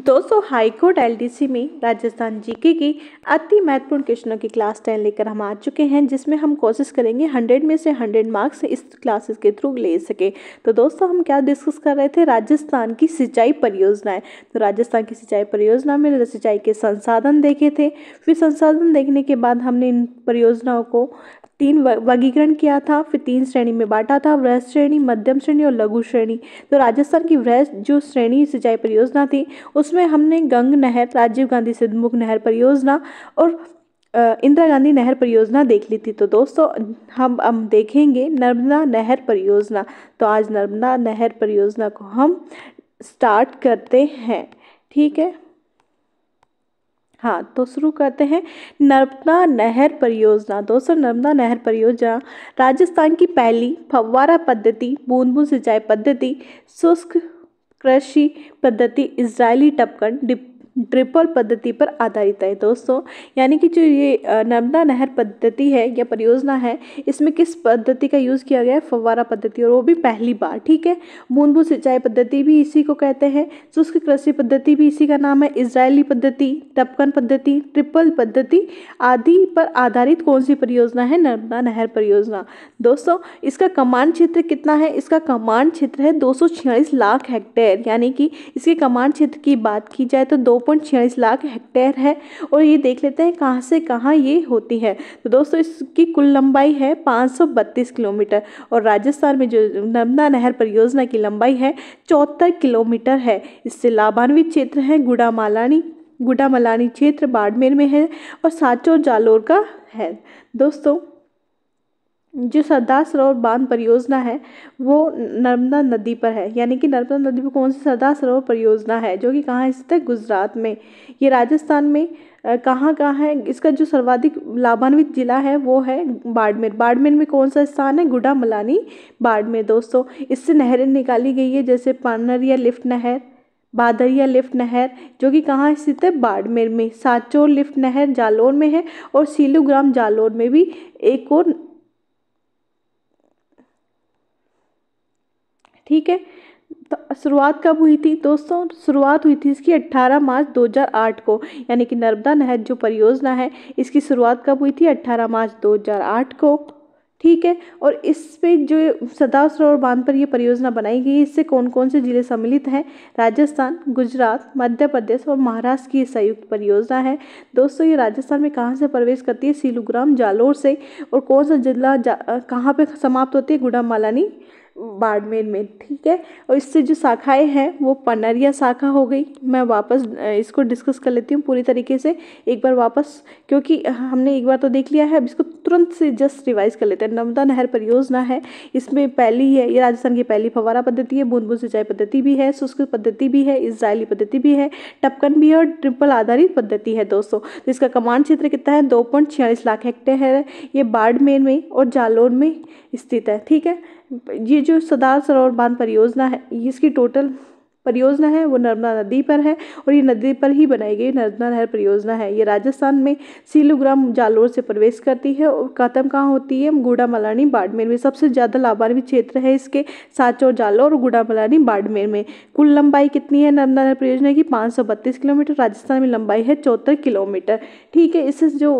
दोस्तों high court LDC में Rajasthan GK की अति महत्वपूर्ण क्वेश्चनों की क्लास टेन लेकर हम आ चुके हैं जिसमें हम कोशिश करेंगे हंड्रेड में से हंड्रेड मार्क्स इस क्लासेस के थ्रू ले सके तो दोस्तों हम क्या डिस्कस कर रहे थे राजस्थान की सिंचाई परियोजनाएं तो राजस्थान की सिंचाई परियोजना में सिंचाई के संसाधन देखे थे फिर संसाधन देखने के बाद हमने इन परियोजनाओं को तीन वर्गीकरण किया था फिर तीन श्रेणी में बांटा था वृहद श्रेणी मध्यम श्रेणी और लघु श्रेणी तो राजस्थान की वृहद जो श्रेणी सिंचाई परियोजना थी उसमें हमने गंग नहर राजीव गांधी सिद्धमुख नहर परियोजना और इंदिरा गांधी नहर परियोजना देख ली थी तो दोस्तों हम हम देखेंगे नर्मदा नहर परियोजना तो आज नर्मदा नहर परियोजना को हम स्टार्ट करते हैं ठीक है हाँ तो शुरू करते हैं नर्मदा नहर परियोजना दोस्तों नर्मदा नहर परियोजना राजस्थान की पहली फव्वारा पद्धति बूंद बूंद सिंचाई पद्धति शुष्क कृषि पद्धति इसराइली टपकन डिप ड्रिपल पद्धति पर आधारित है दोस्तों यानी कि जो ये नर्मदा नहर पद्धति है या परियोजना है इसमें किस पद्धति का यूज़ किया गया है फव्वारा पद्धति और वो भी पहली बार ठीक है बूंद बूंद सिंचाई पद्धति भी इसी को कहते हैं शुष्क कृषि पद्धति भी इसी का नाम है इसराइली पद्धति टपकन पद्धति ट्रिपल पद्धति आदि पर आधारित कौन सी परियोजना है नर्मदा नहर परियोजना दोस्तों इसका कमांड क्षेत्र कितना है इसका कमांड क्षेत्र है दो लाख हेक्टेयर यानी कि इसके कमांड क्षेत्र की बात की जाए तो दो 2.46 लाख हेक्टेयर है और ये देख लेते हैं कहाँ से कहाँ ये होती है तो दोस्तों इसकी कुल लंबाई है 532 किलोमीटर और राजस्थान में जो नर्मदा नहर परियोजना की लंबाई है चौहत्तर किलोमीटर है इससे लाभान्वित क्षेत्र हैं गुड़ा मालानी गुडा मलानी क्षेत्र बाड़मेर में है और साचो जालोर का है दोस्तों जो सरदार सरोवर बांध परियोजना है वो नर्मदा नदी पर है यानी कि नर्मदा नदी पर कौन सी सरदार सरोवर परियोजना है जो कि कहाँ स्थित है गुजरात में ये राजस्थान में कहाँ कहाँ है इसका जो सर्वाधिक लाभान्वित जिला है वो है बाड़मेर बाड़मेर में कौन सा स्थान है गुडा मलानी बाड़मेर दोस्तों इससे नहरें निकाली गई है जैसे पानरिया लिफ्ट नहर बादरिया लिफ्ट नहर जो कि कहाँ स्थित है बाड़मेर में साचोर लिफ्ट नहर जालोर में है और सीलू ग्राम जालोर में भी एक और ठीक है तो शुरुआत कब हुई थी दोस्तों शुरुआत हुई थी इसकी 18 मार्च 2008 को यानी कि नर्मदा नहर जो परियोजना है इसकी शुरुआत कब हुई थी 18 मार्च 2008 को ठीक है और इस पे जो सदा सरोवर बांध पर यह परियोजना बनाई गई है इससे कौन कौन से जिले सम्मिलित हैं राजस्थान गुजरात मध्य प्रदेश और महाराष्ट्र की संयुक्त परियोजना है दोस्तों ये राजस्थान में कहाँ से प्रवेश करती है सीलूग्राम जालोर से और कौन सा जिला कहाँ पर समाप्त होती है गुड़ामालानी बाड़मेर में ठीक है और इससे जो शाखाएं हैं वो पनरिया शाखा हो गई मैं वापस इसको डिस्कस कर लेती हूँ पूरी तरीके से एक बार वापस क्योंकि हमने एक बार तो देख लिया है अब इसको तुरंत से जस्ट रिवाइज कर लेते हैं नर्मदा नहर परियोजना है इसमें पहली है ये राजस्थान की पहली फवारा पद्धति है बूंद बूंद सिंचाई पद्धति भी है शुष्क पद्धति भी है इसराइली पद्धति भी है टपकन भी है और ट्रिपल आधारित पद्धति है दोस्तों तो इसका कमांड क्षेत्र कितना है दो पॉइंट छियालीस लाख हेक्टेयर है ये बाड़मेर में और जालोर में स्थित है ठीक है ये जो सरदार सरोवर बांध परियोजना है इसकी टोटल परियोजना है वो नर्मदा नदी पर है और ये नदी पर ही बनाई गई नर्मदा नहर परियोजना है ये राजस्थान में सीलूग्राम जालोर से प्रवेश करती है और खत्म कहाँ होती है गुड़ा मलानी बाड़मेर में सबसे ज़्यादा लाभान्वित क्षेत्र है इसके साचौर जालोर और गुड़ा मलानी बाड़मेर में कुल लंबाई कितनी है नर्मदा नहर परियोजना की पाँच किलोमीटर राजस्थान में लंबाई है चौहत्तर किलोमीटर ठीक है इससे जो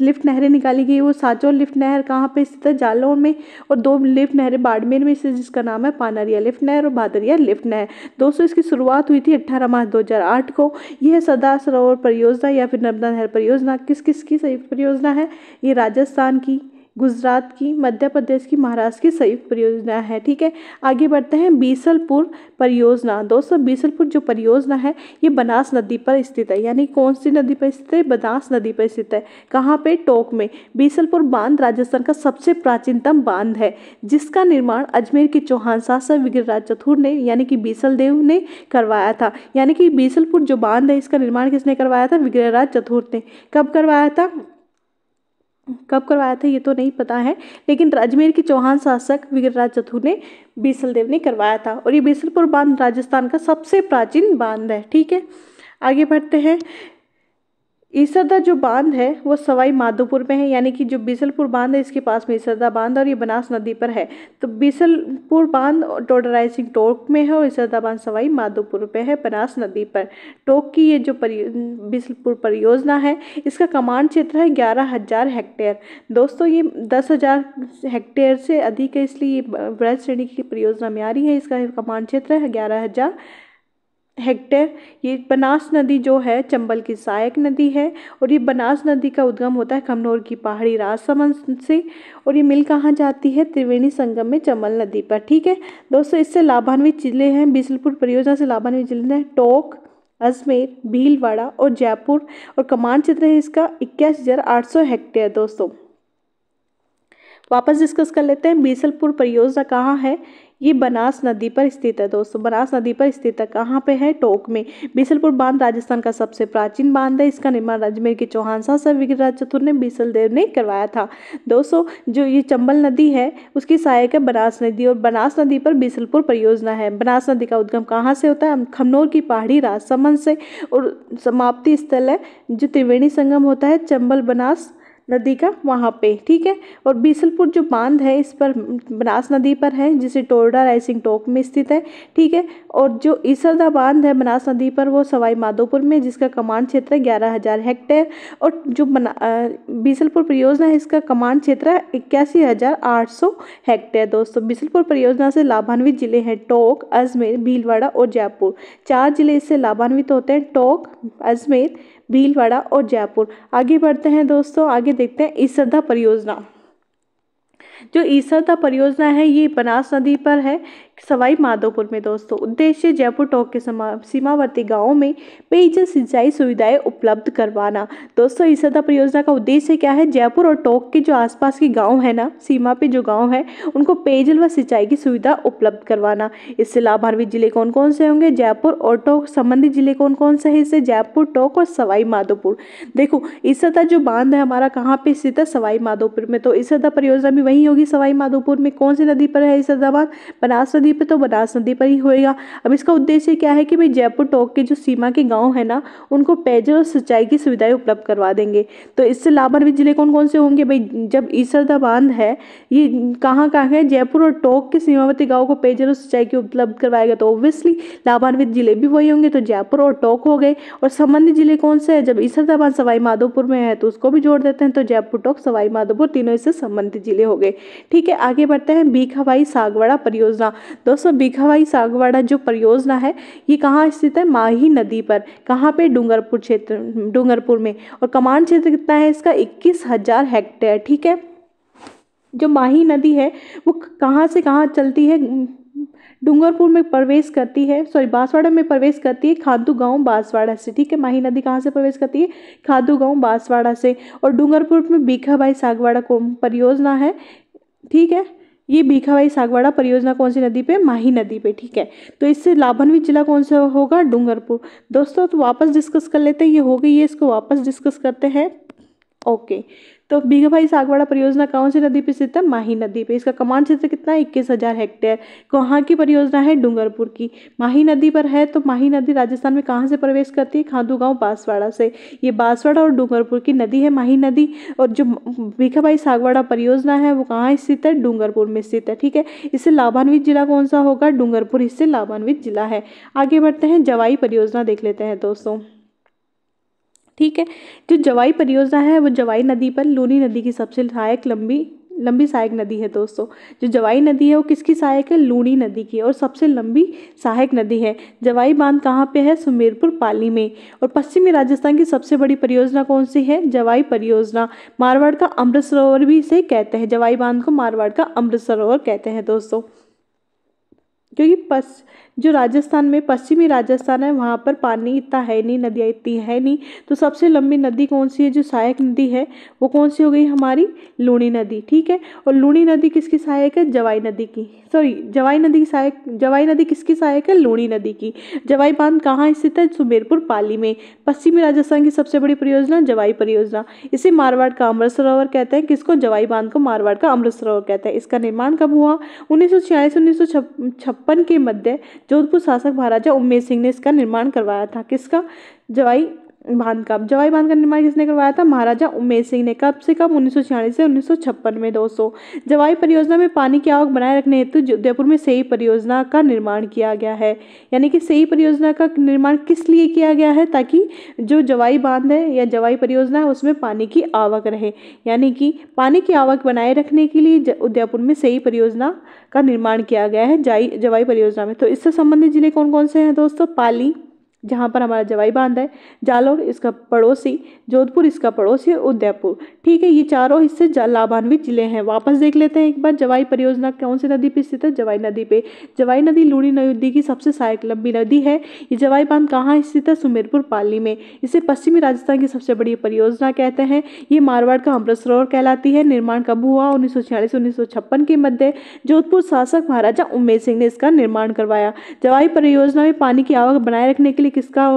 लिफ्ट नहरें निकाली गई वो साचौर लिफ्ट नहर कहाँ पर स्थित है जालोर में और दो लिफ्ट नहरें बाड़मेर में स्थित जिसका नाम है पानरिया लिफ्ट नहर और भादरिया लिफ्ट नहर दो दोस्तों इसकी शुरुआत हुई थी 18 मार्च 2008 को यह सरदार सरोवर परियोजना या फिर नर्मदा नहर परियोजना किस किस की परियोजना है ये राजस्थान की गुजरात की मध्य प्रदेश की महाराष्ट्र की संयुक्त परियोजना है ठीक है आगे बढ़ते हैं बीसलपुर परियोजना दोस्तों बीसलपुर जो परियोजना है ये बनास नदी पर स्थित है यानी कौन सी नदी पर स्थित है बनास नदी पर स्थित है कहाँ पे टोक में बीसलपुर बांध राजस्थान का सबसे प्राचीनतम बांध है जिसका निर्माण अजमेर के चौहान शासक विग्रराज चतुर ने यानी कि बीसल ने करवाया था यानी कि बीसलपुर जो बांध है इसका निर्माण किसने करवाया था विग्रहराज चतुर्थ ने कब करवाया था कब करवाया था ये तो नहीं पता है लेकिन अजमेर के चौहान शासक वीरराज चतुर ने बीसलदेव ने करवाया था और ये बीसलपुर बांध राजस्थान का सबसे प्राचीन बांध है ठीक है आगे बढ़ते हैं ईसरदा जो बांध है वो सवाई माधोपुर में है यानी कि जो बीसलपुर बांध है इसके पास में ईसरदा बांध और ये बनास नदी पर है तो बीसलपुर बांध टोडराइजिंग टोक में है और ईसरदा बांध सवाई माधोपुर पे है बनास नदी पर टोक की ये जो परि बीसलपुर परियोजना है इसका कमांड क्षेत्र है ग्यारह हज़ार हेक्टेयर दोस्तों ये दस हज़ार हेक्टेयर से अधिक है इसलिए ये ब्रज श्रेणी की परियोजना में आ रही है इसका कमांड क्षेत्र है ग्यारह हज़ार हेक्टेयर ये बनास नदी जो है चंबल की सहायक नदी है और ये बनास नदी का उद्गम होता है खमनौर की पहाड़ी राजसमंद से और ये मिल कहाँ जाती है त्रिवेणी संगम में चंबल नदी पर ठीक है दोस्तों इससे लाभान्वित जिले हैं बीसलपुर परियोजना से लाभान्वित जिले हैं टोंक अजमेर भीलवाड़ा और जयपुर और कमान क्षेत्र है इसका इक्यासी हज़ार आठ सौ हेक्टेयर दोस्तों वापस डिस्कस कर लेते हैं बीसलपुर परियोजना कहाँ है ये बनास नदी पर स्थित है दोस्तों बनास नदी पर स्थित है कहाँ पे है टोक में बीसलपुर बांध राजस्थान का सबसे प्राचीन बांध है इसका निर्माण अजमेर के चौहान सा सर विग्रहराज चतुर ने बीसल देव ने करवाया था दोस्तों जो ये चंबल नदी है उसकी सहायक है बनास नदी और बनास नदी पर बीसलपुर परियोजना है बनास नदी का उद्गम कहाँ से होता है खमनौर की पहाड़ी राजसमंद से और समाप्ति स्थल है जो त्रिवेणी संगम होता है चंबल बनास नदी का वहाँ पे ठीक है और बीसलपुर जो बांध है इस पर बनास नदी पर है जिसे टोरडा राइसिंग टोक में स्थित है ठीक है और जो ईसरदा बांध है बनास नदी पर वो सवाई माधोपुर में जिसका कमांड क्षेत्र है ग्यारह हज़ार हेक्टेयर और जो बना बीसलपुर परियोजना है इसका कमांड क्षेत्र है इक्यासी हज़ार आठ सौ हेक्टेयर दोस्तों बीसलपुर परियोजना से लाभान्वित जिले हैं टोक अजमेर भीलवाड़ा और जयपुर चार जिले इससे लाभान्वित होते हैं टोक अजमेर भीलवाड़ा और जयपुर आगे बढ़ते हैं दोस्तों आगे देखते हैं ईसरदा परियोजना जो ईसरदा परियोजना है ये बनास नदी पर है सवाई माधोपुर में दोस्तों उद्देश्य जयपुर टोक के सीमावर्ती गांवों में पेयजल सिंचाई सुविधाएं उपलब्ध करवाना दोस्तों इस सदा परियोजना का उद्देश्य क्या है जयपुर और टोंक के जो आसपास के गांव है ना सीमा पे जो गांव है उनको पेयजल व सिंचाई की सुविधा उपलब्ध करवाना इससे लाभान्वित जिले कौन कौन से होंगे जयपुर और टोंक संबंधित जिले कौन कौन से हैं इससे जयपुर टोंक और सवाई माधोपुर देखो इस सदा जो बांध है हमारा कहाँ पे स्थित है सवाई माधोपुर में तो इस सदा परियोजना भी वही होगी सवाई माधोपुर में कौन सी नदी पर है इस सदा बांध बनास नदी पे तो बनास नदी पर ही होएगा अब इसका उद्देश्य क्या है कि भाई जयपुर टोक के जो सीमा के गांव है ना उनको पेयजल और सिंचाई की सुविधाएं उपलब्ध करवा देंगे तो इससे लाभान्वित जिले कौन कौन से होंगे भाई जब ईसरदा बांध है ये कहाँ कहाँ है जयपुर और टोक के सीमावर्ती गाँव को पेयजल और सिंचाई की उपलब्ध करवाएगा तो ऑब्वियसली लाभान्वित जिले भी वही होंगे तो जयपुर और टोक हो गए और संबंधित जिले कौन से है जब ईसरदा बांध सवाईमाधोपुर में है तो उसको भी जोड़ देते हैं तो जयपुर टोक सवाईमाधोपुर तीनों इससे संबंधित जिले हो गए ठीक है आगे बढ़ते हैं बीख हवाई सागवाड़ा परियोजना दोस्तों बीघावाई सागवाड़ा जो परियोजना है ये कहाँ स्थित है माही नदी पर कहाँ पे डूंगरपुर क्षेत्र डूंगरपुर में और कमांड क्षेत्र कितना है इसका इक्कीस हज़ार हेक्टेयर ठीक है जो माही नदी है वो कहाँ से कहाँ चलती है डूंगरपुर में प्रवेश करती है सॉरी बांसवाड़ा में प्रवेश करती है खादू गांव बांसवाड़ा से ठीक है माही नदी कहाँ से प्रवेश करती है खादू गांव बांसवाड़ा से और डूंगरपुर में बीखाबाई सागवाड़ा को परियोजना है ठीक है ये भीखाबाई सागवाड़ा परियोजना कौन सी नदी पे माही नदी पे ठीक है तो इससे लाभान्वित जिला कौन सा होगा डूंगरपुर दोस्तों तो वापस डिस्कस कर लेते हैं ये हो गई है इसको वापस डिस्कस करते हैं ओके तो बीघाभाई सागवाड़ा परियोजना कौन सी नदी पर स्थित है माही नदी पे इसका कमांड क्षेत्र कितना है इक्कीस हज़ार हेक्टेयर कहाँ की परियोजना है डूंगरपुर की माही नदी पर है तो माही नदी राजस्थान में कहाँ से प्रवेश करती है खादू गाँव बांसवाड़ा से ये बांसवाड़ा और डूंगरपुर की नदी है माही नदी और जो भाई सागवाड़ा परियोजना है वो कहाँ स्थित है डूंगरपुर में स्थित है ठीक है इससे लाभान्वित जिला कौन सा होगा डूंगरपुर इससे लाभान्वित जिला है आगे बढ़ते हैं जवाई परियोजना देख लेते हैं दोस्तों ठीक है जो जवाई परियोजना है वो जवाई नदी पर लूनी नदी की सबसे सहायक लंबी लंबी सहायक नदी है दोस्तों जो जवाई नदी है वो किसकी सहायक है लूणी नदी की और सबसे लंबी सहायक नदी है जवाई बांध कहाँ पे है सुमेरपुर पाली में और पश्चिमी राजस्थान की सबसे बड़ी परियोजना कौन सी है जवाई परियोजना मारवाड़ का अमृत सरोवर भी इसे कहते हैं जवाई बांध को मारवाड़ का अमृत सरोवर कहते हैं दोस्तों क्योंकि पश्च जो राजस्थान में पश्चिमी राजस्थान है वहाँ पर पानी इतना है नहीं नदियाँ इतनी है नहीं तो सबसे लंबी नदी कौन सी है जो सहायक नदी है वो कौन सी हो गई हमारी लूणी नदी ठीक है और लूणी नदी किसकी सहायक है जवाई नदी की सॉरी जवाई नदी की सहायक जवाई नदी किसकी सहायक है लूणी नदी की जवाई बांध कहाँ स्थित है सुमेरपुर पाली में पश्चिमी राजस्थान की सबसे बड़ी परियोजना जवाई परियोजना इसे मारवाड़ का अमृत सरोवर कहते हैं किसको जवाई बांध को मारवाड़ का अमृत सरोवर कहते हैं इसका निर्माण कब हुआ उन्नीस सौ छियालीस उन्नीस सौ छप्पन के मध्य जोधपुर शासक महाराजा उम्मेद सिंह ने इसका निर्माण करवाया था किसका जवाई बांध का जवाई बांध का निर्माण किसने करवाया था महाराजा उमेश सिंह ने कब से कब उन्नीस से उन्नीस में दोस्तों जवाई परियोजना में पानी की आवक बनाए रखने हेतु उदयपुर में सही परियोजना का निर्माण किया गया है यानी कि सही परियोजना का निर्माण किस लिए किया गया है ताकि जो जवाई बांध है या जवाई परियोजना है उसमें पानी की आवक रहे यानी कि पानी की आवक बनाए रखने के लिए उदयपुर में सही परियोजना का निर्माण किया गया है जवाई परियोजना में तो इससे संबंधित जिले कौन कौन से हैं दोस्तों पाली जहाँ पर हमारा जवाई बांध है जालौर इसका पड़ोसी जोधपुर इसका पड़ोसी और उदयपुर ठीक है ये चारों हिस्से लाभान्वित जिले हैं वापस देख लेते हैं एक बार जवाई परियोजना कौन सी नदी पर स्थित है जवाई नदी पे जवाई नदी लूणी नदी की सबसे सहायक लंबी नदी है ये जवाई बांध कहाँ स्थित है सुमेरपुर पाली में इसे पश्चिमी राजस्थान की सबसे बड़ी परियोजना कहते हैं ये मारवाड़ का अमृत सरोवर कहलाती है निर्माण कब हुआ उन्नीस सौ छियालीस उन्नीस सौ छप्पन के मध्य जोधपुर शासक महाराजा उमेर सिंह ने इसका निर्माण करवाया जवाई परियोजना में पानी की आवक बनाए रखने के लिए किसका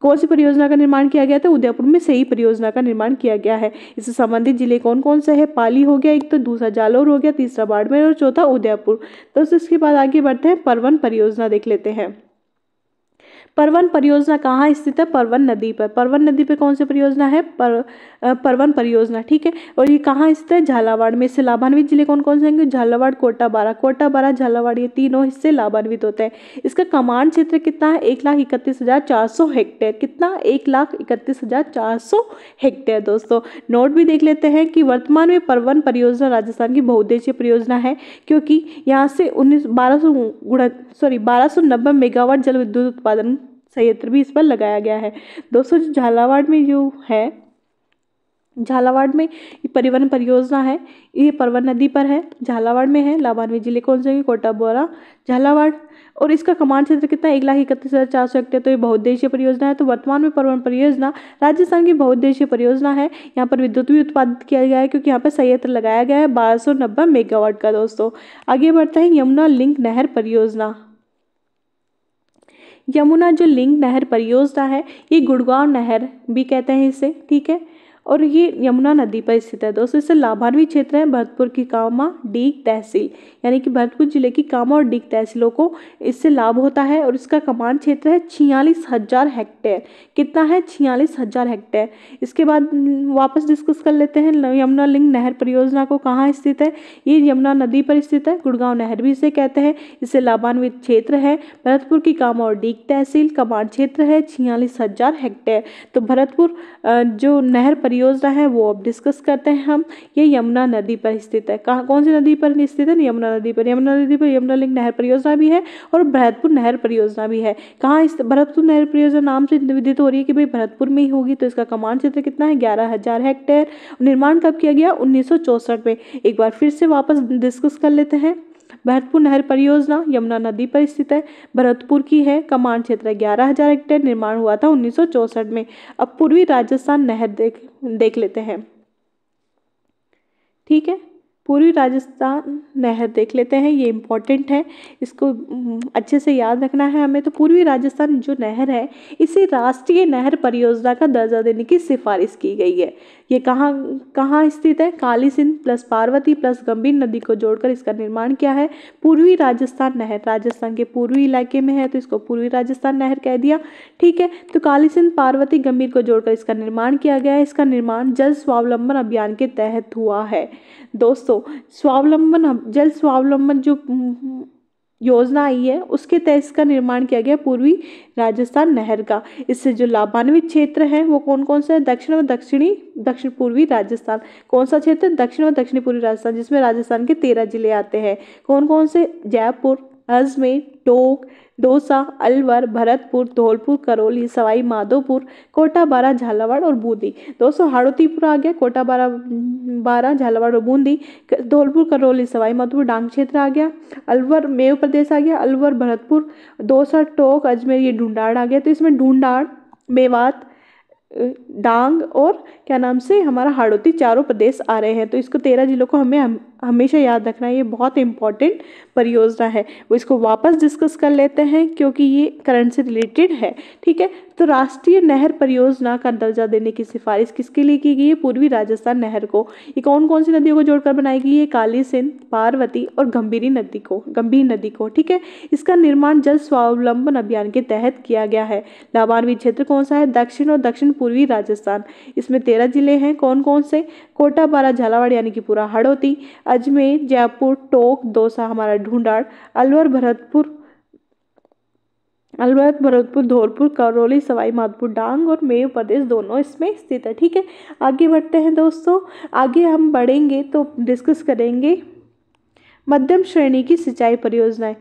कौन सी परियोजना का निर्माण किया गया था उदयपुर में सही परियोजना का निर्माण किया गया है इससे संबंधित जिले कौन कौन से है पाली हो गया एक तो दूसरा जालोर हो गया तीसरा बाड़मेर और चौथा उदयपुर तो इसके बाद आगे बढ़ते हैं परवन परियोजना देख लेते हैं परवन परियोजना कहाँ स्थित है परवन नदी पर परवन नदी पर कौन सी परियोजना है पर परवन परियोजना ठीक है और ये कहाँ स्थित है झालावाड़ में इससे लाभान्वित जिले कौन कौन से होंगे झालावाड़ कोटा बारा कोटा बारा झालावाड़ ये तीनों हिस्से लाभान्वित होते हैं इसका कमांड क्षेत्र कितना है एक लाख इकतीस हज़ार चार सौ हेक्टेयर कितना एक लाख इकतीस हज़ार चार सौ हेक्टेयर दोस्तों नोट भी देख लेते हैं कि वर्तमान में परवन परियोजना राजस्थान की बहुद्देशीय परियोजना है क्योंकि यहाँ से उन्नीस बारह सौ सॉरी बारह सौ नब्बे मेगावाट जल विद्युत उत्पादन संयंत्र भी इस पर लगाया गया है दोस्तों जो झालावाड़ में जो है झालावाड़ में परिवहन परियोजना है ये परवन नदी पर है झालावाड़ में है लाभान्वित जिले कौन से होंगे कोटा बोरा झालावाड़ और इसका कमांड क्षेत्र कितना एक लाख इकतीस हज़ार चार सौ हेक्टेयर तो ये बहुद्देशीय परियोजना है तो वर्तमान में परवन परियोजना राजस्थान की बहुद्देशीय परियोजना है यहाँ पर विद्युत भी उत्पादित किया गया है क्योंकि यहाँ पर संयंत्र लगाया गया है बारह सौ नब्बे मेगावाट का दोस्तों आगे बढ़ते हैं यमुना लिंक नहर परियोजना यमुना जो लिंग नहर परियोजना है ये गुड़गांव नहर भी कहते हैं इसे ठीक है और ये यमुना नदी पर स्थित है दोस्तों इससे लाभान्वित क्षेत्र है भरतपुर की कामा डीग तहसील यानी कि भरतपुर जिले की कामा और डीग तहसीलों को इससे लाभ होता है और इसका कमान क्षेत्र है छियालीस हज़ार हेक्टेयर कितना है छियालीस हज़ार हेक्टेयर इसके बाद वापस डिस्कस कर लेते हैं यमुना लिंग नहर परियोजना को कहाँ स्थित है ये यमुना नदी पर स्थित है गुड़गांव नहर भी इसे कहते हैं इससे लाभान्वित क्षेत्र है भरतपुर की कामा और डीग तहसील कमान क्षेत्र है छियालीस हज़ार हेक्टेयर तो भरतपुर जो नहर परियोजना है वो अब डिस्कस करते हैं हम ये यमुना नदी पर स्थित है कहाँ कौन सी नदी पर स्थित है यमुना नदी पर यमुना नदी पर यमुना लिंक नहर परियोजना भी है और भरतपुर नहर परियोजना भी है कहाँ इस भरतपुर नहर परियोजना नाम से विदित हो रही है कि भाई भरतपुर में ही होगी तो इसका कमान क्षेत्र कितना है ग्यारह हजार हेक्टेयर निर्माण कब किया गया उन्नीस में एक बार फिर से वापस डिस्कस कर लेते हैं भरतपुर नहर परियोजना यमुना नदी पर स्थित है भरतपुर की है कमान क्षेत्र ग्यारह हजार हेक्टेयर निर्माण हुआ था उन्नीस में अब पूर्वी राजस्थान नहर देख देख लेते हैं ठीक है पूरी राजस्थान नहर देख लेते हैं ये इम्पॉर्टेंट है इसको अच्छे से याद रखना है हमें तो पूर्वी राजस्थान जो नहर है इसे राष्ट्रीय नहर परियोजना का दर्जा देने की सिफारिश की गई है ये कहाँ कहाँ स्थित है काली सिंध प्लस पार्वती प्लस गंभीर नदी को जोड़कर इसका निर्माण किया है पूर्वी राजस्थान नहर राजस्थान के पूर्वी इलाके में है तो इसको पूर्वी राजस्थान नहर कह दिया ठीक है तो काली सिंध पार्वती गंभीर को जोड़कर इसका निर्माण किया गया है इसका निर्माण जल स्वावलंबन अभियान के तहत हुआ है दोस्तों दोस्तों स्वावलंबन जल स्वावलंबन जो हम्म, हम्म, योजना आई है उसके तहत इसका निर्माण किया गया पूर्वी राजस्थान नहर का इससे जो लाभान्वित क्षेत्र हैं वो कौन कौन से है दक्षिण व दक्षिणी दक्षिण पूर्वी राजस्थान कौन सा क्षेत्र दक्षिण व दक्षिणी पूर्वी राजस्थान जिसमें राजस्थान के तेरह जिले आते हैं कौन कौन से जयपुर अजमेर टोक दोसा अलवर भरतपुर धौलपुर करौली सवाई माधोपुर कोटा बारा झालावाड़ और बूंदी दोस्तों हाड़ोतीपुर आ गया कोटा बारा बारा झालावाड़ और बूंदी धौलपुर करौली सवाई माधोपुर डांग क्षेत्र आ गया अलवर मेव प्रदेश आ गया अलवर भरतपुर दौसा टोंक अजमेर ये ढूंढाड़ आ गया तो इसमें ढूंढाड़ मेवात डांग और क्या नाम से हमारा हाड़ोती चारों प्रदेश आ रहे हैं तो इसको तेरह जिलों को हमें हम हमेशा याद रखना ये बहुत इंपॉर्टेंट परियोजना है वो इसको वापस डिस्कस कर लेते हैं क्योंकि ये करंट से रिलेटेड है ठीक है तो राष्ट्रीय नहर परियोजना का दर्जा देने की सिफारिश किसके लिए की गई है पूर्वी राजस्थान नहर को ये कौन कौन सी नदियों को जोड़कर बनाई गई है काली सिंध पार्वती और गंभीरी नदी को गंभीर नदी को ठीक है इसका निर्माण जल स्वावलंबन अभियान के तहत किया गया है लाभान्वित क्षेत्र कौन सा है दक्षिण और दक्षिण पूर्वी राजस्थान इसमें तेरह जिले हैं कौन कौन से कोटापारा झालावाड़ यानी कि पूरा हड़ौती अजमेर जयपुर टोक दौसा हमारा ढूंढाड़ अलवर भरतपुर अलवर भरतपुर धौलपुर करौली सवाई माधपुर डांग और मेव प्रदेश दोनों इसमें स्थित है ठीक है आगे बढ़ते हैं दोस्तों आगे हम बढ़ेंगे तो डिस्कस करेंगे मध्यम श्रेणी की सिंचाई परियोजनाएं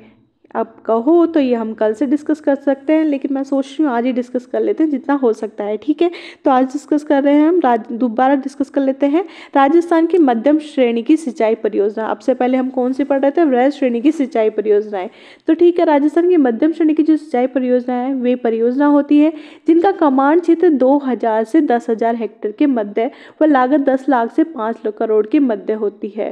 अब कहो तो ये हम कल से डिस्कस कर सकते हैं लेकिन मैं सोच रही हूँ आज ही डिस्कस कर लेते हैं जितना हो सकता है ठीक है तो आज डिस्कस कर रहे हैं हम राज दोबारा डिस्कस कर लेते हैं राजस्थान की मध्यम श्रेणी की सिंचाई परियोजना अब से पहले हम कौन सी पढ़ रहे थे वृह श्रेणी की सिंचाई परियोजनाएं तो ठीक है राजस्थान की मध्यम श्रेणी की जो सिंचाई परियोजना है वे परियोजना होती है जिनका कमान क्षेत्र दो हजार से दस हजार हेक्टेयर के मध्य व लागत दस लाख से पाँच करोड़ के मध्य होती है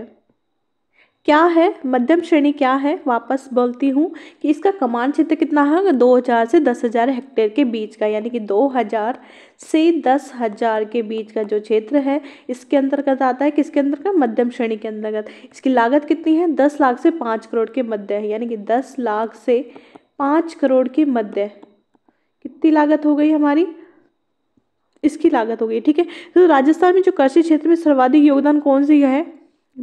क्या है मध्यम श्रेणी क्या है वापस बोलती हूँ कि इसका कमान क्षेत्र कितना है दो हज़ार से दस हज़ार हेक्टेयर के बीच का यानी कि दो हज़ार से दस हज़ार के बीच का जो क्षेत्र है इसके अंतर्गत आता है किसके अंतर्गत मध्यम श्रेणी के अंतर्गत इसकी लागत कितनी है दस लाख से पाँच करोड़ के मध्य है यानी कि दस लाख से पाँच करोड़ के मध्य कितनी लागत हो गई हमारी इसकी लागत हो गई ठीक है तो राजस्थान में जो कृषि क्षेत्र में सर्वाधिक योगदान कौन सी है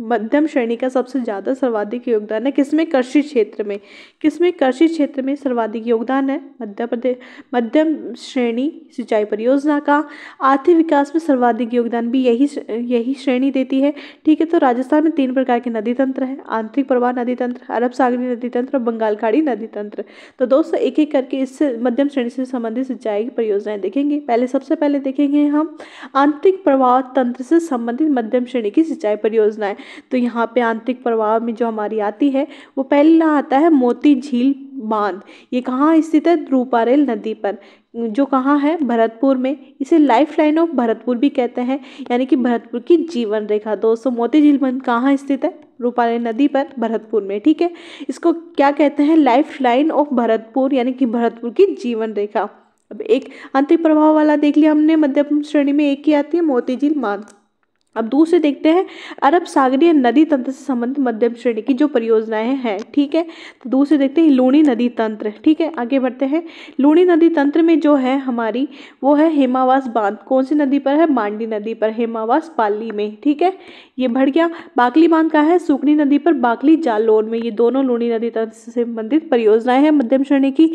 मध्यम श्रेणी का सबसे ज़्यादा सर्वाधिक योगदान है किसमें कृषि क्षेत्र में किसमें कृषि क्षेत्र में सर्वाधिक योगदान है मध्य प्रदेश मध्यम श्रेणी सिंचाई परियोजना का आर्थिक विकास में सर्वाधिक योगदान भी यही यही श्रेणी देती है ठीक है तो राजस्थान में तीन प्रकार के नदी तंत्र हैं आंतरिक प्रवाह नदी तंत्र अरब सागरी नदी तंत्र और बंगाल खाड़ी नदी तंत्र तो दोस्तों एक एक करके इससे मध्यम श्रेणी से संबंधित सिंचाई परियोजनाएँ परियोजनाएं देखेंगे पहले सबसे पहले देखेंगे हम आंतरिक प्रवाह तंत्र से संबंधित मध्यम श्रेणी की सिंचाई परियोजनाएं तो यहाँ पे आंतरिक प्रवाह में जो हमारी आती है वो पहला आता है मोती झील बांध ये कहाँ स्थित है रूपारेल नदी पर जो कहाँ है भरतपुर में इसे लाइफ लाइन ऑफ भरतपुर भी कहते हैं यानी कि भरतपुर की जीवन रेखा दोस्तों मोती झील बांध कहाँ स्थित है रूपाली नदी पर भरतपुर में ठीक है इसको क्या कहते हैं लाइफ लाइन ऑफ भरतपुर यानी कि भरतपुर की जीवन रेखा अब एक आंतरिक प्रभाव वाला देख लिया हमने मध्यम श्रेणी में एक ही आती है मोती झील बांध अब दूसरे देखते हैं अरब सागरीय नदी तंत्र से संबंधित मध्यम श्रेणी की जो परियोजनाएं हैं ठीक है तो दूसरे देखते हैं लूणी नदी तंत्र ठीक है आगे बढ़ते हैं लूणी नदी तंत्र में जो है हमारी वो है हेमावास बांध कौन सी नदी पर है मांडी नदी पर हेमावास पाली में ठीक है ये बढ़ गया बाकली बांध का है सुकनी नदी पर बाकली जालोन में ये दोनों लूणी नदी तंत्र से संबंधित परियोजनाएं हैं मध्यम श्रेणी की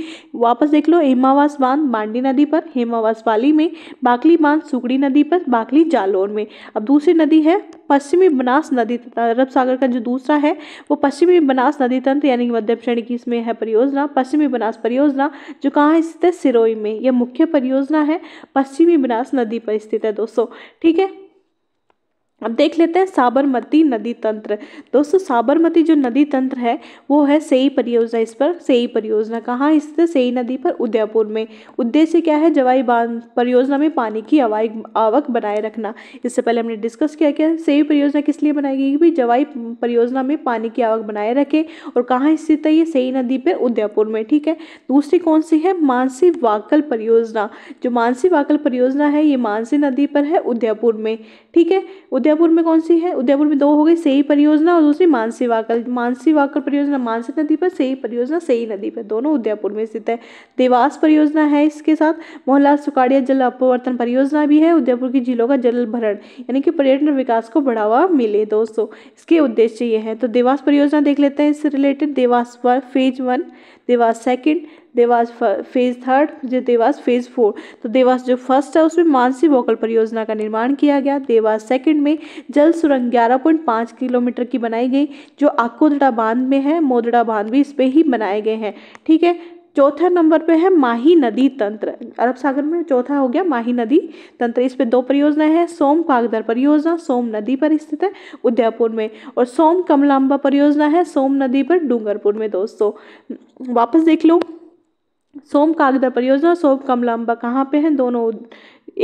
वापस देख लो हेमावास बांध मांडी नदी पर हेमावास पाली में बाकली बांध सुकड़ी नदी पर बाकली जालोन में अब दूसरे दूसरी नदी है तो पश्चिमी बनास नदी अरब सागर का जो दूसरा है वो पश्चिमी बनास नदी तंत्र यानी कि मध्य श्रेणी की इसमें है परियोजना पश्चिमी बनास परियोजना जो कहाँ स्थित है सिरोई में यह मुख्य परियोजना है पश्चिमी बनास नदी पर स्थित है दोस्तों ठीक है अब देख लेते हैं साबरमती नदी तंत्र दोस्तों साबरमती जो नदी तंत्र है वो है सेई परियोजना इस पर सेई परियोजना कहाँ स्थित सेई नदी पर उदयपुर में उद्देश्य क्या है जवाई बांध परियोजना में पानी की आवाई आवक बनाए रखना इससे पहले हमने डिस्कस किया कि सेई परियोजना किस लिए बनाई गई भी जवाई परियोजना में पानी की आवक बनाए रखे और कहाँ स्थित है ये सेई नदी पर उदयपुर में ठीक है दूसरी कौन सी है मानसी वाकल परियोजना जो मानसी वाकल परियोजना है ये मानसी नदी पर है उदयपुर में ठीक है उदयपुर में कौन सी है उदयपुर में दो हो गई सही परियोजना और दूसरी मानसी वाकल मानसी वाकल परियोजना मानसी नदी पर सही परियोजना सही नदी पर दोनों उदयपुर में स्थित है देवास परियोजना है इसके साथ मोहनलाल सुखाड़िया जल अपवर्तन परियोजना भी है उदयपुर की जिलों का जल भरण यानी कि पर्यटन विकास को बढ़ावा मिले दोस्तों इसके उद्देश्य ये है तो देवास परियोजना देख लेते हैं इससे related Dewas phase one Dewas second Dewas phase third जो देवास फेज फोर तो देवास जो फर्स्ट है उसमें मानसी बोकल परियोजना का निर्माण किया गया देवास सेकंड में जल सुरंग ग्यारह पॉइंट पाँच किलोमीटर की बनाई गई जो आकोदड़ा बांध में है मोदड़ा बांध भी इस पर ही बनाए गए हैं ठीक है चौथा नंबर पे है माही नदी तंत्र अरब सागर में चौथा हो गया माही नदी तंत्र इस पे दो परियोजना है सोम कागदर परियोजना सोम नदी पर स्थित है उदयपुर में और सोम कमलाम्बा परियोजना है सोम नदी पर डूंगरपुर में दोस्तों वापस देख लो सोम कागदा परियोजना सोम कमलाम्बा कहाँ पे है दोनों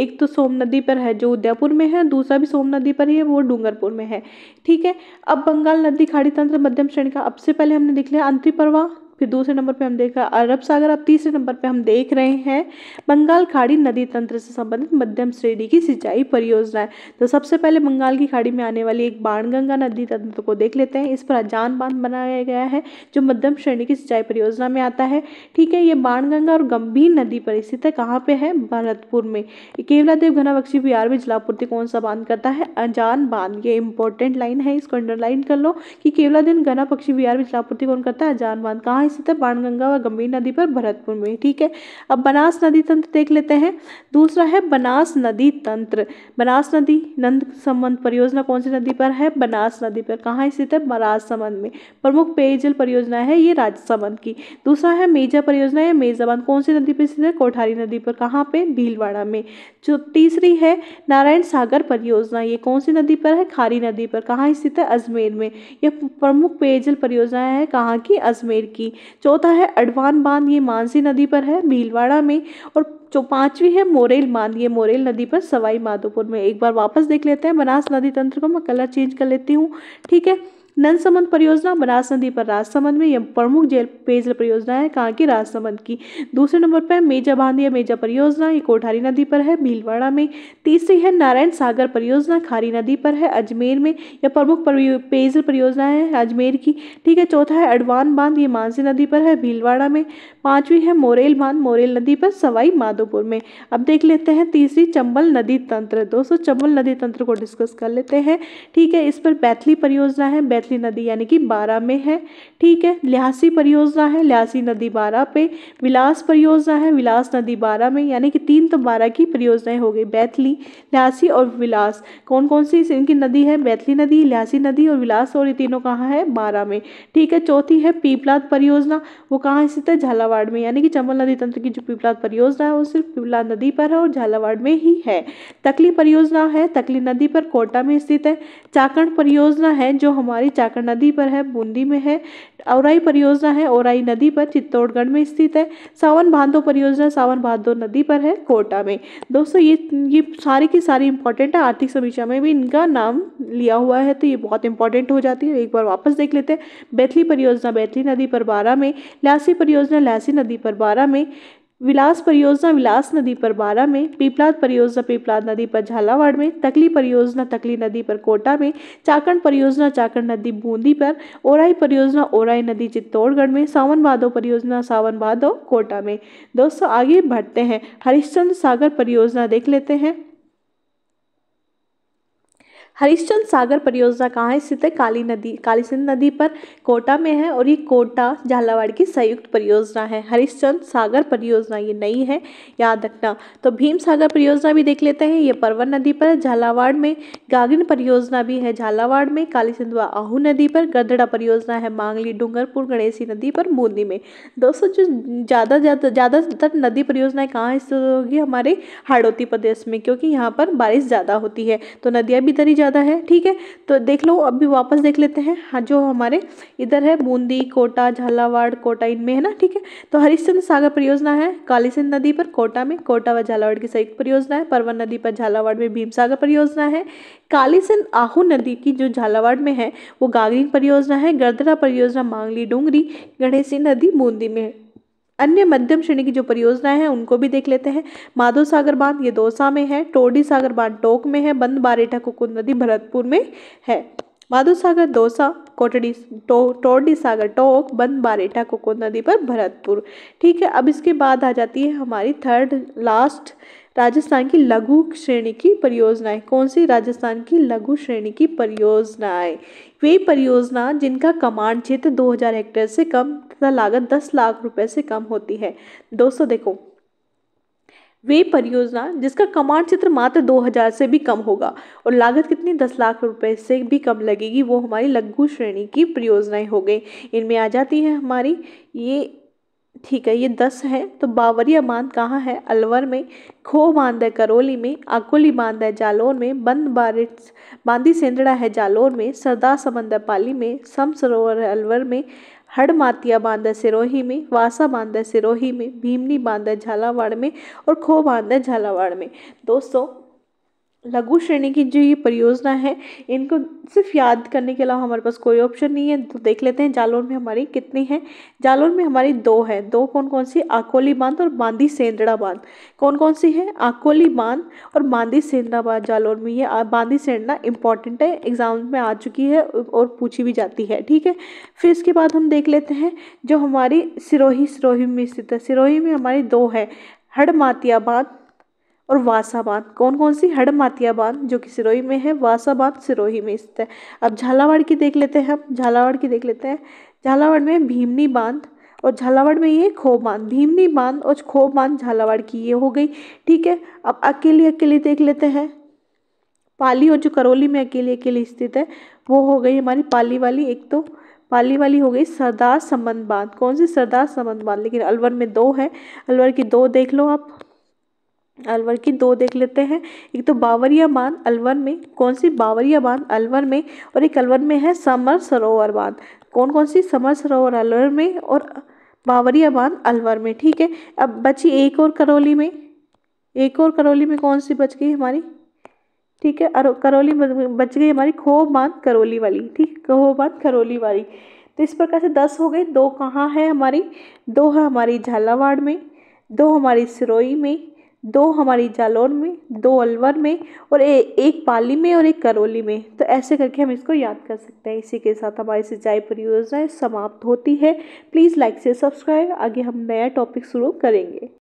एक तो सोम नदी पर है जो उदयपुर में है दूसरा भी सोम नदी पर ही है वो डूंगरपुर में है ठीक है अब बंगाल नदी खाड़ी तंत्र मध्यम श्रेणी का अब से पहले हमने देख लिया अंतिम प्रवाह फिर दूसरे नंबर पे हम देख रहे अरब सागर अब तीसरे नंबर पे हम देख रहे हैं बंगाल खाड़ी नदी तंत्र से संबंधित मध्यम श्रेणी की सिंचाई परियोजनाएं तो सबसे पहले बंगाल की खाड़ी में आने वाली एक बाणगंगा नदी तंत्र को देख लेते हैं इस पर अजान बांध बनाया गया है जो मध्यम श्रेणी की सिंचाई परियोजना में आता है ठीक है ये बाणगंगा और गंभीर नदी पर स्थित है कहाँ पे है भरतपुर में केवला देव घना घनावक्षी बिहार में जलापूर्ति कौन सा बांध करता है अजान बांध ये इंपॉर्टेंट लाइन है इसको अंडरलाइन कर लो कि केवला घना पक्षी बिहार में जिलापूर्ति कौन करता है अजान बांध कहाँ कहाँ स्थित है बाणगंगा व गंभीर नदी पर भरतपुर में ठीक है अब बनास नदी तंत्र देख लेते हैं दूसरा है बनास नदी तंत्र बनास नदी नंद संबंध परियोजना कौन सी नदी पर है बनास नदी पर कहाँ स्थित है बनास संबंध में प्रमुख पेयजल परियोजना है ये राजसमंद की दूसरा है मेजा परियोजना है मेजाबंद कौन सी नदी पर स्थित है कोठारी नदी पर कहाँ पे भीलवाड़ा में जो तीसरी है नारायण सागर परियोजना ये कौन सी नदी पर है खारी नदी पर कहाँ स्थित है अजमेर में यह प्रमुख पेयजल परियोजना है कहाँ की अजमेर की चौथा है अडवान बांध ये मानसी नदी पर है भीलवाड़ा में और जो पांचवी है मोरेल बांध ये मोरेल नदी पर सवाई माधोपुर में एक बार वापस देख लेते हैं बनास नदी तंत्र को मैं कलर चेंज कर लेती हूँ ठीक है नंदसमंद परियोजना बनास नदी पर राजसमंद में यह प्रमुख जेल पेयजल परियोजना है की राजसमंद की दूसरे नंबर पर मेजा बांध या मेजा परियोजना ये कोठारी नदी पर है भीलवाड़ा में तीसरी है नारायण सागर परियोजना खारी नदी पर है अजमेर में यह प्रमुख पेयजल परियोजना है अजमेर की ठीक है चौथा है अडवान बांध ये मानसी नदी पर है भीलवाड़ा में पांचवी है मोरेल बांध मोरेल नदी पर सवाई माधोपुर में अब देख लेते हैं तीसरी चंबल नदी तंत्र दोस्तों चंबल नदी तंत्र को डिस्कस कर लेते हैं ठीक है इस पर बैथली परियोजना है बैथली पिछली नदी यानी कि बारह में है ठीक है लिहासी परियोजना है लिहासी नदी बारह पे विलास परियोजना है विलास नदी बारा में यानी कि तीन तो बारह की परियोजनाएं हो गई बैथली लिहासी और विलास कौन कौन सी इनकी नदी है बैथली नदी लिहासी नदी और विलास और ये तीनों कहाँ है बारह में ठीक है चौथी है पीपलाद परियोजना वो कहाँ स्थित है झालावाड़ में यानी कि चंबल नदी तंत्र की जो पीपलाद परियोजना है वो सिर्फ पीपलाद नदी पर है और झालावाड़ में ही है तकली परियोजना है तकली नदी पर कोटा में स्थित है चाकण परियोजना है जो हमारी चाकर नदी पर है बूंदी में है औराई परियोजना है औराई नदी पर चित्तौड़गढ़ में स्थित है सावन भादो परियोजना सावन भादो नदी पर है कोटा में दोस्तों ये ये सारी की सारी इंपॉर्टेंट है आर्थिक समीक्षा में भी इनका नाम लिया हुआ है तो ये बहुत इंपॉर्टेंट हो जाती है एक बार वापस देख लेते हैं बैथली परियोजना बैथली नदी पर बारह में लासी परियोजना लासी नदी पर बारह में विलास परियोजना विलास नदी पर बारा में पीपलाद परियोजना पीपलाद नदी पर झालावाड़ में तकली परियोजना तकली नदी पर कोटा में चाकण परियोजना चाकण नदी बूंदी पर ओराई परियोजना ओराई नदी चित्तौड़गढ़ में सावन भादो परियोजना सावन भादो कोटा में दोस्तों आगे बढ़ते हैं हरिश्चंद्र सागर परियोजना देख लेते हैं हरिश्चंद सागर परियोजना कहाँ है स्थित है काली नदी काली सिंध नदी पर कोटा में है और ये कोटा झालावाड़ की संयुक्त परियोजना है हरिश्चंद सागर परियोजना ये नई है याद रखना तो भीम सागर परियोजना भी देख लेते हैं ये परवन नदी पर झालावाड़ में गागिन परियोजना भी है झालावाड़ में काली सिंध व आहू नदी पर गदड़ा परियोजना है मांगली डूंगरपुर गणेशी नदी पर मूंदी में दोस्तों जो ज़्यादा ज़्यादा ज़्यादातर नदी परियोजनाएँ कहाँ स्थित होगी हमारे हाड़ोती प्रदेश में क्योंकि यहाँ पर बारिश ज़्यादा होती है तो नदियाँ भी दरी ज़्यादा है ठीक है तो देख लो अभी वापस देख लेते हैं हाँ जो हमारे इधर है बूंदी कोटा झालावाड़ कोटा इनमें है ना ठीक है तो हरिश्चंद्र सागर परियोजना है कालीसिंध नदी पर कोटा में कोटा व झालावाड़ की संयुक्त परियोजना है परवन नदी पर झालावाड़ में भीम सागर परियोजना है कालीसिंध आहू नदी की जो झालावाड़ में है वो गागरीन परियोजना है गर्दरा परियोजना मांगली डोंगरी गणेशी नदी बूंदी में है अन्य मध्यम श्रेणी की जो परियोजनाएं हैं उनको भी देख लेते हैं माधो सागर बांध ये दौसा में है टोडी सागर बांध टोक में है बंद बारेठा कुकुंद नदी भरतपुर में है माधो सागर दौसा कोटड़ी टो टोडी सागर टोक बंद बारेठा कुकुंद नदी पर भरतपुर ठीक है अब इसके बाद आ जाती है हमारी थर्ड लास्ट राजस्थान की लघु श्रेणी की परियोजनाएं कौन सी राजस्थान की लघु श्रेणी की परियोजनाएं वे परियोजना जिनका कमांड क्षेत्र 2000 हेक्टेयर से कम तथा लागत 10 लाख रुपए से कम होती है दोस्तों देखो वे परियोजना जिसका कमांड क्षेत्र मात्र 2000 से भी कम होगा और लागत कितनी 10 लाख रुपए से भी कम लगेगी वो हमारी लघु श्रेणी की परियोजनाएं हो गई इनमें आ जाती है हमारी ये ठीक है ये दस है तो बावरिया बांध कहाँ है अलवर में खो बांध है करौली में आकोली बांध है जालौर में बंद बारिट बांदी सेंदड़ा है जालौर में सरदार समंद है पाली में सम सरोवर है अलवर में हड़मातिया बांध है सिरोही में वासा बांध है सिरोही में भीमनी बांध है झालावाड़ में और खो बांध है झालावाड़ में दोस्तों लघु श्रेणी की जो ये परियोजना है इनको सिर्फ याद करने के अलावा हमारे पास कोई ऑप्शन नहीं है तो देख लेते हैं जालौन में हमारी कितनी है जालौन में हमारी दो है दो कौन कौन सी आकोली बांध और बांदी सेंदड़ा बांध कौन कौन सी है आकोली बांध और बांदी सेंदड़ा बांध जालौन में ये बांदी सेंदड़ा इंपॉर्टेंट है एग्जाम में आ चुकी है और पूछी भी जाती है ठीक है फिर इसके बाद हम देख लेते हैं जो हमारी सिरोही सिरोही में स्थित है सिरोही में हमारी दो है हड़मातिया बांध और वासा बांध कौन कौन सी हड़मातिया बांध जो कि सिरोही में है वासा बांध सिरोही में स्थित है अब झालावाड़ की देख लेते हैं हम झालावाड़ की देख लेते हैं झालावाड़ में भीमनी बांध और झालावाड़ में ये खो बांध भीमनी बांध और खो बांध झालावाड़ की ये हो गई ठीक है अब अकेली अकेली देख लेते हैं पाली और जो करौली में अकेली अकेली स्थित है वो हो गई हमारी पाली वाली एक तो पाली वाली हो गई सरदार संबंध बांध कौन सी सरदार संबंध बांध लेकिन अलवर में दो है अलवर की दो देख लो आप अलवर की दो देख लेते हैं एक तो बावरिया बांध अलवर में कौन सी बावरिया बांध अलवर में और एक अलवर में है समर सरोवर बांध कौन कौन सी समर सरोवर अलवर में और बावरिया बांध अलवर में ठीक है अब बची एक और करौली में एक और करौली में कौन सी बच गई हमारी ठीक है करौली बच गई हमारी खो बांध करौली वाली ठीक खो बांध करौली वाली तो इस प्रकार से दस हो गए दो कहाँ है हमारी दो है हमारी झालावाड़ में दो हमारी सिरोई में दो हमारी जालौन में दो अलवर में और ए, एक पाली में और एक करौली में तो ऐसे करके हम इसको याद कर सकते हैं इसी के साथ हमारी सिंचाई परियोजनाएँ समाप्त होती है प्लीज़ लाइक से सब्सक्राइब आगे हम नया टॉपिक शुरू करेंगे